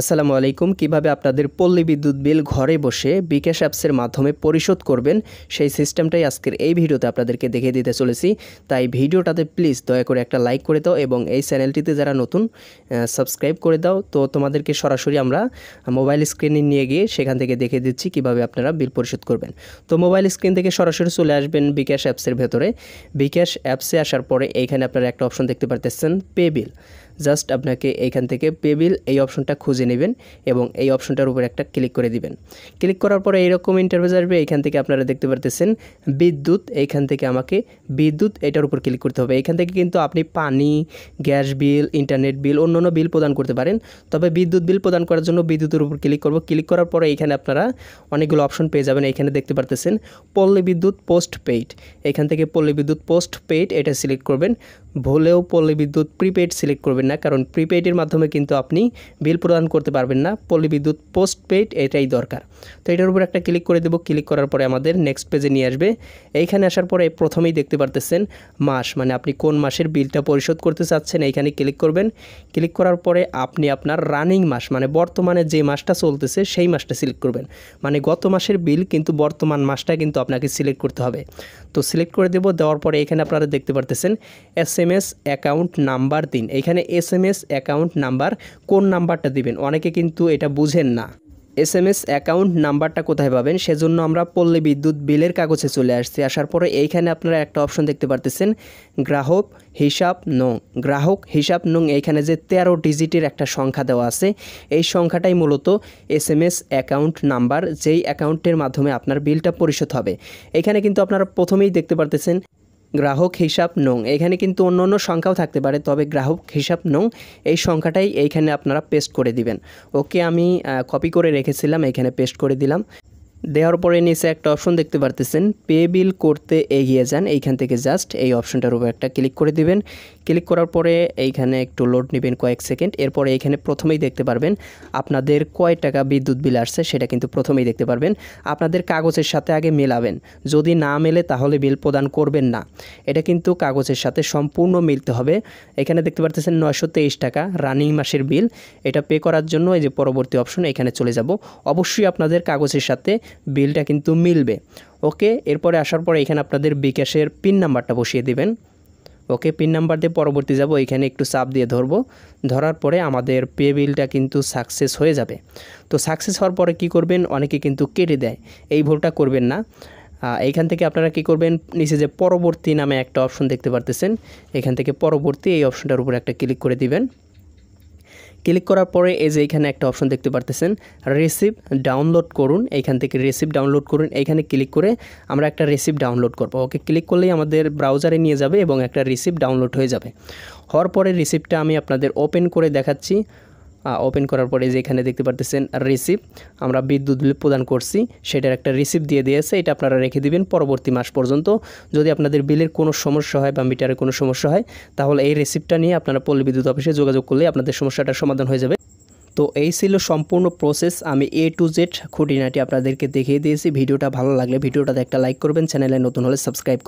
আসসালামু আলাইকুম কিভাবে আপনাদের পল্লী বিদ্যুৎ বিল ঘরে বসে বিকাশ অ্যাপসের মাধ্যমে পরিশোধ করবেন সেই সিস্টেমটাই আজকের এই ভিডিওতে আপনাদেরকে দেখিয়ে দিতে চলেছি তাই ভিডিওটাতে প্লিজ দয়া করে একটা লাইক করে দাও এবং এই চ্যানেলটিতে যারা নতুন সাবস্ক্রাইব করে দাও তো তোমাদেরকে সরাসরি আমরা মোবাইল স্ক্রিনে নিয়ে গিয়ে সেখান থেকে দেখে দিচ্ছি কিভাবে আপনারা বিল পরিশোধ করবেন তো মোবাইল স্ক্রিন থেকে সরাসরি চলে আসবেন বিকাশ অ্যাপসের ভেতরে বিকাশ অ্যাপসে আসার পরে এইখানে আপনারা একটা অপশন দেখতে পারতেছেন পে বিল জাস্ট আপনাকে এইখান থেকে পেবিল এই অপশনটা খুঁজে নেবেন এবং এই অপশনটার উপর একটা ক্লিক করে দিবেন ক্লিক করার পরে এইরকম ইন্টারভিউ আসবে এইখান থেকে আপনারা দেখতে পারতেছেন বিদ্যুৎ এইখান থেকে আমাকে বিদ্যুৎ এটার উপর ক্লিক করতে হবে এইখান থেকে কিন্তু আপনি পানি গ্যাস বিল ইন্টারনেট বিল অন্য বিল প্রদান করতে পারেন তবে বিদ্যুৎ বিল প্রদান করার জন্য বিদ্যুতের উপর ক্লিক করব ক্লিক করার পরে এখানে আপনারা অনেকগুলো অপশন পেয়ে যাবেন এখানে দেখতে পারতেছেন পল্লী বিদ্যুৎ পোস্ট পেইড এখান থেকে পল্লী বিদ্যুৎ পোস্ট পেইড এটা সিলেক্ট করবেন ভুলেও পল্লী বিদ্যুৎ প্রিপেড সিলেক্ট করবেন না কারণ প্রিপেডের মাধ্যমে কিন্তু আপনি বিল প্রদান করতে পারবেন না পল্লী বিদ্যুৎ পোস্টপেড এটাই দরকার তো এটার উপর একটা ক্লিক করে দেবো ক্লিক করার পরে আমাদের নেক্সট পেজে নিয়ে আসবে এইখানে আসার পরে প্রথমেই দেখতে পারতেছেন মাস মানে আপনি কোন মাসের বিলটা পরিশোধ করতে চাচ্ছেন এইখানে ক্লিক করবেন ক্লিক করার পরে আপনি আপনার রানিং মাস মানে বর্তমানে যে মাসটা চলতেছে সেই মাসটা সিলেক্ট করবেন মানে গত মাসের বিল কিন্তু বর্তমান মাসটা কিন্তু আপনাকে সিলেক্ট করতে হবে তো সিলেক্ট করে দেব দেওয়ার পরে এখানে আপনারা দেখতে পারতেছেন S M S account number দিন এখানে S M S account number কোন নাম্বারটা দিবেন অনেকে কিন্তু এটা বুঝেন না এস এম এস অ্যাকাউন্ট নাম্বারটা কোথায় পাবেন সেজন্য আমরা পল্লী বিদ্যুৎ বিলের কাগজে চলে আসছি আসার পরে এইখানে আপনারা একটা অপশন দেখতে পারতেছেন গ্রাহক হিসাব নং গ্রাহক হিসাব নং এইখানে যে তেরো ডিজিটের একটা সংখ্যা দেওয়া আছে এই সংখ্যাটাই মূলত S M S account number যেই অ্যাকাউন্টের মাধ্যমে আপনার বিলটা পরিশোধ হবে এখানে কিন্তু আপনারা প্রথমেই দেখতে পারতেছেন গ্রাহক হিসাব নং এখানে কিন্তু অন্য অন্য সংখ্যাও থাকতে পারে তবে গ্রাহক হিসাব নং এই সংখ্যাটাই এইখানে আপনারা পেস্ট করে দিবেন ওকে আমি কপি করে রেখেছিলাম এখানে পেস্ট করে দিলাম দেওয়ার পরে নিচে একটা অপশন দেখতে পারতেছেন পে বিল করতে এগিয়ে যান এইখান থেকে জাস্ট এই অপশনটার উপর একটা ক্লিক করে দিবেন ক্লিক করার পরে এইখানে একটু লোড নেবেন কয়েক সেকেন্ড এরপরে এইখানে প্রথমেই দেখতে পারবেন আপনাদের কয় টাকা বিদ্যুৎ বিল আসছে সেটা কিন্তু প্রথমেই দেখতে পারবেন আপনাদের কাগজের সাথে আগে মেলাবেন যদি না মেলে তাহলে বিল প্রদান করবেন না এটা কিন্তু কাগজের সাথে সম্পূর্ণ মিলতে হবে এখানে দেখতে পারতেছেন নয়শো টাকা রানিং মাসের বিল এটা পে করার জন্য এই যে পরবর্তী অপশন এখানে চলে যাব অবশ্যই আপনাদের কাগজের সাথে বিলটা কিন্তু মিলবে ওকে এরপরে আসার পরে এখানে আপনাদের বিকাশের পিন নাম্বারটা বসিয়ে দিবেন ওকে পিন নাম্বার দিয়ে পরবর্তী যাব এখানে একটু চাপ দিয়ে ধরবো ধরার পরে আমাদের পে বিলটা কিন্তু সাকসেস হয়ে যাবে তো সাকসেস হওয়ার পরে কি করবেন অনেকে কিন্তু কেটে দেয় এই ভুলটা করবেন না এইখান থেকে আপনারা কি করবেন নিচে যে পরবর্তী নামে একটা অপশন দেখতে পারতেছেন এখান থেকে পরবর্তী এই অপশনটার উপরে একটা ক্লিক করে দিবেন ক্লিক করার পরে এই যে এখানে একটা অপশন দেখতে পারতেছেন রেসিপ ডাউনলোড করুন এইখান থেকে রেসিপ ডাউনলোড করুন এইখানে ক্লিক করে আমরা একটা রেসিপ ডাউনলোড করব ওকে ক্লিক করলেই আমাদের ব্রাউজারে নিয়ে যাবে এবং একটা রেসিপ ডাউনলোড হয়ে যাবে হওয়ার পরে রেসিপটা আমি আপনাদের ওপেন করে দেখাচ্ছি ওপেন করার পরে যে এখানে দেখতে পারতেছেন রিসিপ আমরা বিদ্যুৎ বিল প্রদান করছি সেটার একটা রিসিপ দিয়ে দিয়েছে এটা আপনারা রেখে দিবেন পরবর্তী মাস পর্যন্ত যদি আপনাদের বিলের কোনো সমস্যা হয় বা মিটারের কোনো সমস্যা হয় তাহলে এই রিসিপ্টটা নিয়ে আপনারা পল্লী বিদ্যুৎ অফিসে যোগাযোগ করলে আপনাদের সমস্যাটার সমাধান হয়ে যাবে তো এই ছিল সম্পূর্ণ প্রসেস আমি এ টু জেড খুঁটিনাটি আপনাদেরকে দেখিয়ে দিয়েছি ভিডিওটা ভালো লাগলে ভিডিওটাতে একটা লাইক করবেন চ্যানেলে নতুন হলে সাবস্ক্রাইব